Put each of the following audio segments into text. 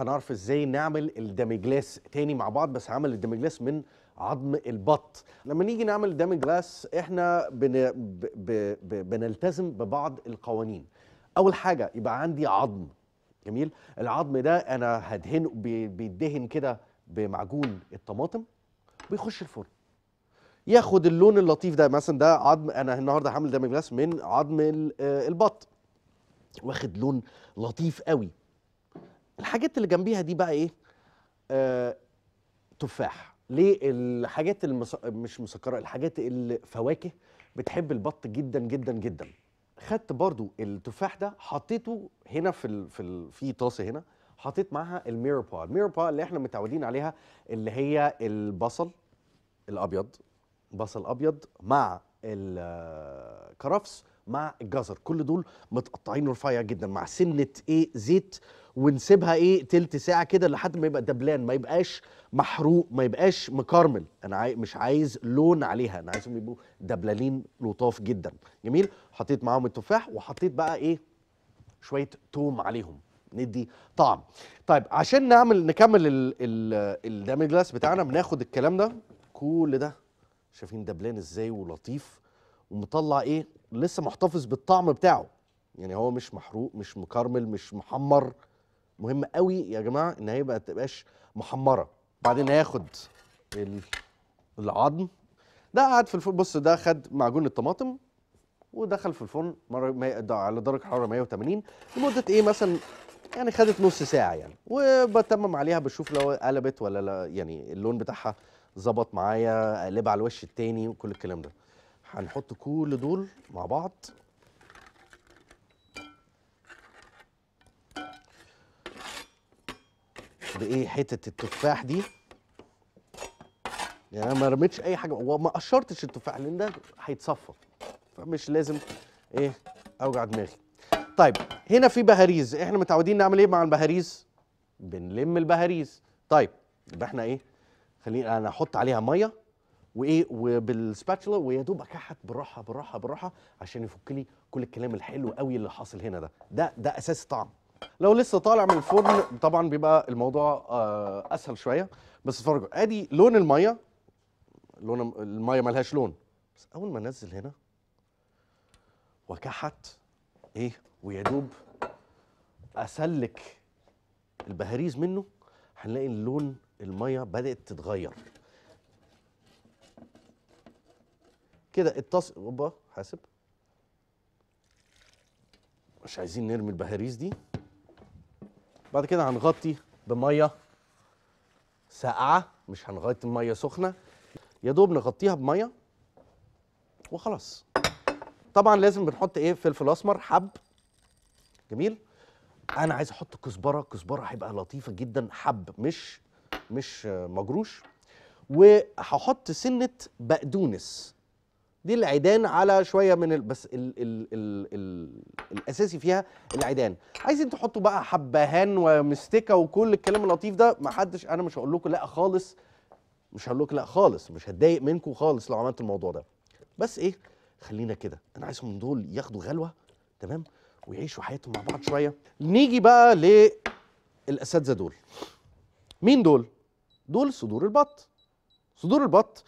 هنعرف ازاي نعمل الدمجلاس تاني مع بعض بس هعمل الدمجلاس من عظم البط لما نيجي نعمل دامجلاس احنا بن... ب... ب... بنلتزم ببعض القوانين اول حاجه يبقى عندي عظم جميل العظم ده انا هدهن بيدهن كده بمعجون الطماطم بيخش الفرن ياخد اللون اللطيف ده مثلا ده عظم انا النهارده هعمل دامجلاس من عظم آه، البط واخد لون لطيف قوي الحاجات اللي جنبيها دي بقى ايه آه تفاح ليه الحاجات المس... مش مسكره الحاجات الفواكه بتحب البط جدا جدا جدا خدت برضو التفاح ده حطيته هنا في ال... في ال... في طاسه هنا حطيت معاها الميربا الميربا اللي احنا متعودين عليها اللي هي البصل الابيض بصل ابيض مع الكرفس آه، مع الجزر كل دول متقطعين رفيع جدا مع سنه ايه زيت ونسيبها ايه تلت ساعه كده لحد ما يبقى دبلان ما يبقاش محروق ما يبقاش مكرمل انا عاي... مش عايز لون عليها انا عايزهم يبقوا دبلانين لطاف جدا جميل حطيت معاهم التفاح وحطيت بقى ايه شويه توم عليهم ندي طعم طيب عشان نعمل نكمل الدامي جلاس بتاعنا بناخد الكلام ده كل ده شايفين دبلان ازاي ولطيف ومطلع ايه لسه محتفظ بالطعم بتاعه يعني هو مش محروق مش مكرمل مش محمر مهم قوي يا جماعه ان هي ما تبقاش محمره بعدين هياخد العظم ده قعد في الفرن بص ده خد معجون الطماطم ودخل في الفرن مره على درجه حراره 180 لمده ايه مثلا يعني خدت نص ساعه يعني وبتمم عليها بشوف لو قلبت ولا لا يعني اللون بتاعها ظبط معايا اقلبها على الوش التاني وكل الكلام ده هنحط كل دول مع بعض بايه حته التفاح دي يعني انا ما رميتش اي حاجه وما قشرتش التفاح لان ده هيتصفى فمش لازم ايه اوجع دماغي طيب هنا في بهاريز احنا متعودين نعمل ايه مع البهاريز بنلم البهاريز طيب يبقى احنا ايه خلينا انا احط عليها ميه وايه وبالسباتشولا ويا دوب اكحت بالراحه بالراحه بالراحه عشان يفك لي كل الكلام الحلو قوي اللي حاصل هنا ده ده ده اساس طعم لو لسه طالع من الفرن طبعا بيبقى الموضوع آه اسهل شويه بس اتفرجوا ادي لون الميه لون الميه مالهاش لون بس اول ما انزل هنا وكحت ايه ويا دوب اسلك البهاريز منه هنلاقي اللون الميه بدات تتغير كده اتصل اوبا حاسب مش عايزين نرمي البهاريز دي بعد كده هنغطي بميه ساقعه مش هنغطي بميه سخنه يا دوب نغطيها بميه وخلاص طبعا لازم بنحط ايه فلفل اسمر حب جميل انا عايز احط كزبره كزبره هيبقى لطيفه جدا حب مش مش مجروش وهحط سنه بقدونس دي العيدان على شويه من ال... بس ال... ال... ال... ال... الاساسي فيها العيدان عايزين تحطوا بقى حبهان ومستكه وكل الكلام اللطيف ده ما حدش انا مش هقول لكم لا خالص مش هقول لكم لا خالص مش هتضايق منكم خالص لو عملت الموضوع ده بس ايه خلينا كده انا عايزهم دول ياخدوا غلوه تمام ويعيشوا حياتهم مع بعض شويه نيجي بقى للاساتذه دول مين دول دول صدور البط صدور البط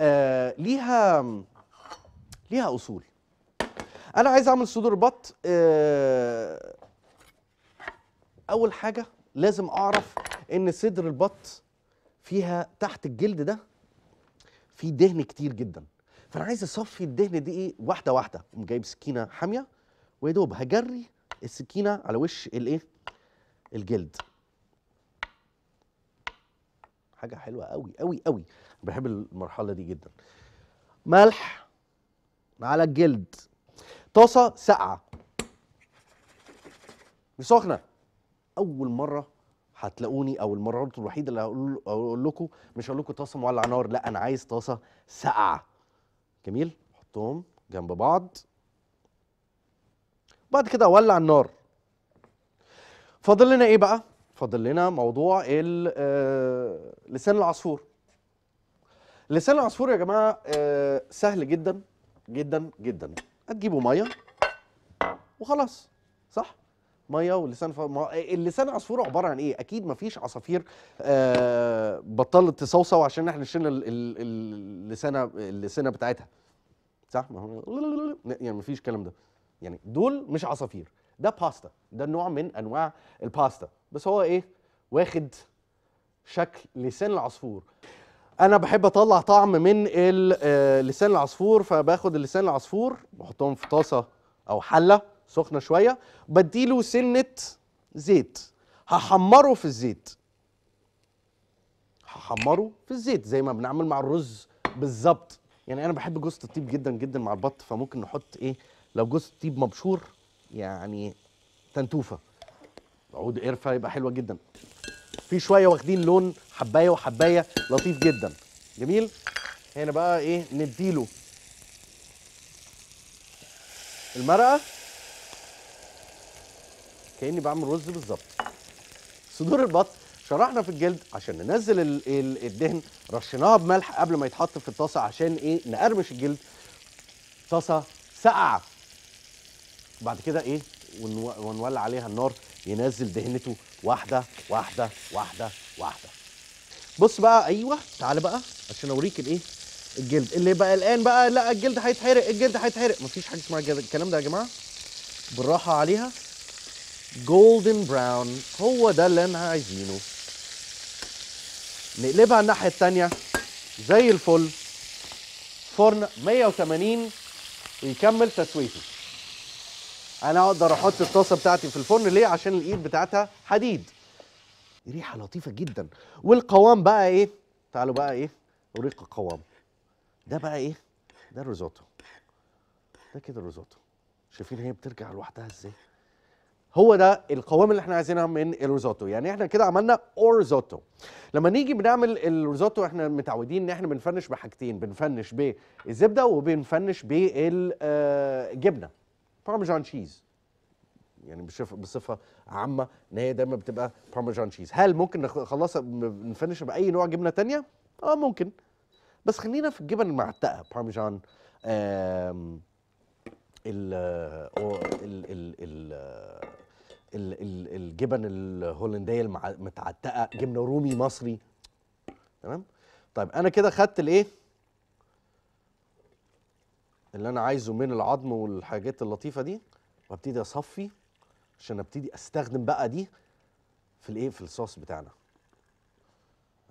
آه ليها ليها اصول انا عايز اعمل صدور بط آه، اول حاجه لازم اعرف ان صدر البط فيها تحت الجلد ده في دهن كتير جدا فانا عايز اصفي الدهن دي ايه واحده واحده قوم جايب سكينه حاميه ويا دوب هجري السكينه على وش الايه الجلد حاجه حلوه قوي قوي قوي بحب المرحله دي جدا ملح على الجلد طاسه ساقعه مش سخنه اول مره هتلاقوني او المرات الوحيده اللي هقول لكم مش هقول لكم طاسه مولع نار لا انا عايز طاسه ساقعه جميل حطهم جنب بعض بعد كده اولع النار فاضل لنا ايه بقى فاضل لنا موضوع آه، لسان العصفور لسان العصفور يا جماعه آه، سهل جدا جدا جدا هتجيبوا ميه وخلاص صح ميه ولسان ف... ما... اللسان عصفور عباره عن ايه اكيد مفيش عصافير آه بطلت تصوصو عشان احنا شلنا اللسانه اللسانه بتاعتها صح ما هو يعني مفيش الكلام ده يعني دول مش عصافير ده باستا ده نوع من انواع الباستا بس هو ايه واخد شكل لسان العصفور انا بحب اطلع طعم من آه، لسان العصفور فباخد اللسان العصفور بحطهم في طاسه او حله سخنه شويه بديله سنه زيت هحمره في الزيت هحمره في الزيت زي ما بنعمل مع الرز بالظبط يعني انا بحب جوز الطيب جدا جدا مع البط فممكن نحط ايه لو جوز الطيب مبشور يعني تنتوفه عود قرفه يبقى حلوه جدا في شويه واخدين لون حبايه وحبايه لطيف جدا جميل هنا بقى ايه نديله المرقه كاني بعمل رز بالظبط صدور البط شرحنا في الجلد عشان ننزل الـ الـ الدهن رشيناها بملح قبل ما يتحط في الطاسه عشان ايه نقرمش الجلد طاسه ساقعه بعد كده ايه ونولع عليها النار ينزل دهنته واحده واحده واحده واحده بص بقى ايوه تعالى بقى عشان اوريك الايه الجلد اللي بقى الان بقى لا الجلد هيتحرق الجلد هيتحرق مفيش حاجه اسمها الكلام ده يا جماعه بالراحه عليها جولدن براون هو ده اللي احنا عايزينه نقلبها الناحيه الثانيه زي الفل فرن 180 ويكمل تسويته انا اقدر احط الطاسه بتاعتي في الفرن ليه عشان الايد بتاعتها حديد ريحه لطيفه جدا والقوام بقى ايه تعالوا بقى ايه اوريك القوام ده بقى ايه ده الريزوتو ده كده الريزوتو شايفين هي بترجع لوحدها ازاي هو ده القوام اللي احنا عايزينها من الريزوتو يعني احنا كده عملنا اورزوتو لما نيجي بنعمل الريزوتو احنا متعودين ان احنا بنفنش بحاجتين بنفنش بالزبده وبنفنش بالجبنه بارميجان تشيز يعني بصفه عامه ان هي دايما بتبقى بارميجان تشيز هل ممكن نخلصها نفنش باي نوع جبنه تانية اه ممكن بس خلينا في الجبن المعتقه بارميجان ال ال ال الجبن الهولنديه المتعتقه جبنه رومي مصري تمام طيب انا كده خدت الايه اللي انا عايزه من العظم والحاجات اللطيفه دي وابتدي اصفي عشان ابتدي استخدم بقى دي في الايه في الصوص بتاعنا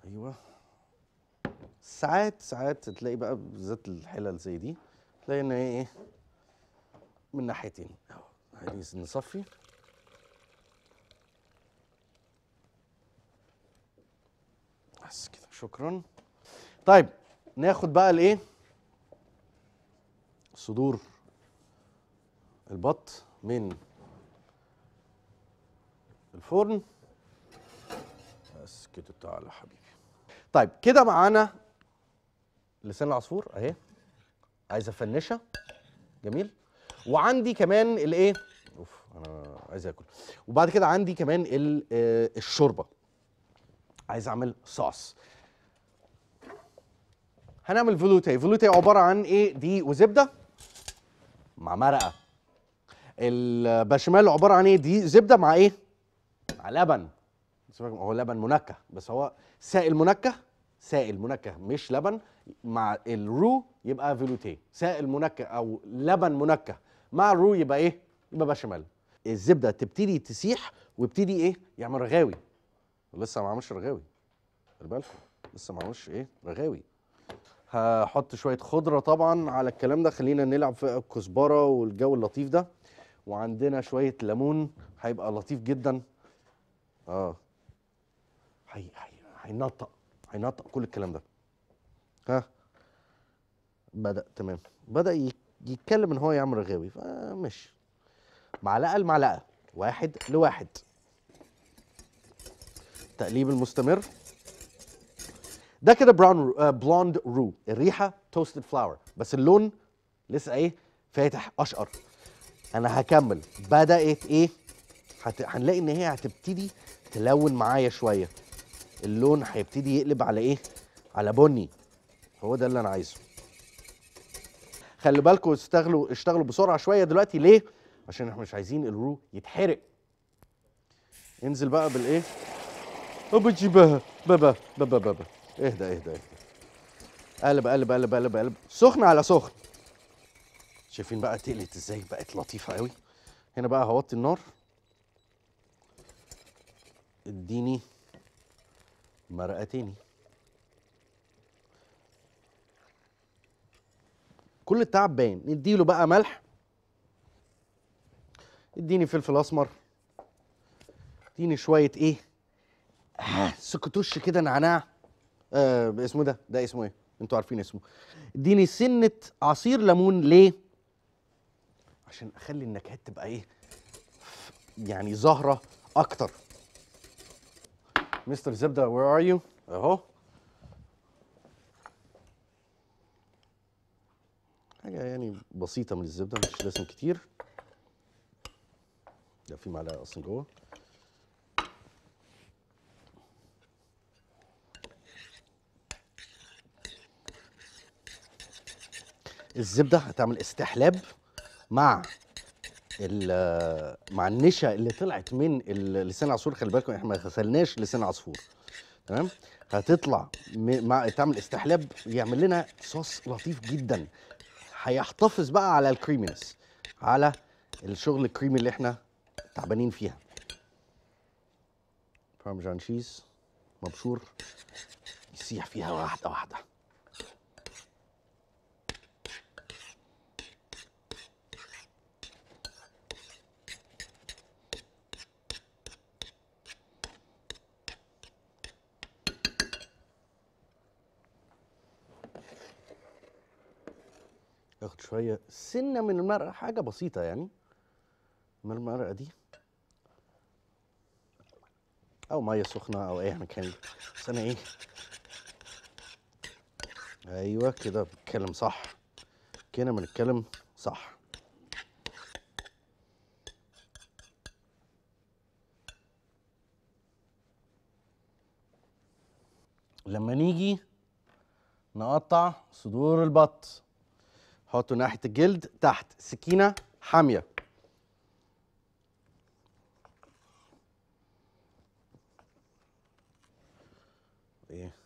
ايوه ساعات ساعات تلاقي بقى بالذات الحلل زي دي تلاقي ان ايه ايه من ناحيتين عايز نصفي بس كده شكرا طيب ناخد بقى الايه صدور البط من الفرن بس كده تعالى حبيبي طيب كده معانا لسان العصفور اهي عايز افنشها جميل وعندي كمان الايه اوف انا عايز اكل وبعد كده عندي كمان آه، الشوربه عايز اعمل صوص هنعمل فلوتي فلوتي عباره عن ايه دي وزبده مع مرقه البشاميل عباره عن ايه دي زبده مع ايه مع لبن هو لبن منكه بس هو سائل منكه سائل منكه مش لبن مع الرو يبقى فيلوتيه سائل منكه او لبن منكه مع الرو يبقى ايه يبقى بشاميل الزبده تبتدي تسيح ويبتدي ايه يعمل رغاوي لسه ما عملش رغاوي خلي بالكم لسه ما عملش ايه رغاوي هحط شويه خضره طبعا على الكلام ده خلينا نلعب في الكزبره والجو اللطيف ده وعندنا شويه ليمون هيبقى لطيف جدا اه هي هينطق هينطق كل الكلام ده ها بدا تمام بدا يتكلم ان هو يعمل رغاوي فماشي معلقه لمعلقه واحد لواحد تقليب المستمر ده كده براون بلوند رو الريحه توستد فلاور بس اللون لسه ايه فاتح اشقر انا هكمل بدات ايه هت... هنلاقي ان هي هتبتدي تلون معايا شويه اللون هيبتدي يقلب على ايه على بني هو ده اللي انا عايزه خلي بالكم اشتغلوا اشتغلوا بسرعه شويه دلوقتي ليه عشان احنا مش عايزين الرو يتحرق انزل بقى بالايه بجيبها بابا بابا بابا اهدى اهدى اهدى قلب قلب قلب قلب قلب سخن على سخن شايفين بقى تقلت ازاي بقت لطيفه قوي هنا بقى هوطي النار اديني مرقتين كل التعب باين نديله بقى ملح اديني فلفل اسمر اديني شويه ايه آه سكتوش كده نعناع آه اسمه ده ده اسمه ايه انتوا عارفين اسمه اديني سنه عصير ليمون ليه عشان اخلي النكهات تبقى ايه يعني زهره اكتر مستر زبده وير ار يو اهو حاجه يعني بسيطه من الزبده مش لازم كتير ده في معلقه اصلا جوه الزبده هتعمل استحلاب مع مع النشا اللي طلعت من لسان العصفور خلي بالكم احنا ما غسلناش لسان العصفور تمام هتطلع مع تعمل استحلاب يعمل لنا صوص لطيف جدا هيحتفظ بقى على الكريمينس على الشغل الكريمي اللي احنا تعبانين فيها فارمجان تشيز مبشور يسيح فيها واحده واحده اخد شويه سنه من المرقه حاجه بسيطه يعني من المرقه دي او ميه سخنه او اي مكان بس انا ايه ايوه كده بتكلم صح كده بنتكلم صح لما نيجي نقطع صدور البط حطه ناحيه الجلد تحت سكينه حاميه ايه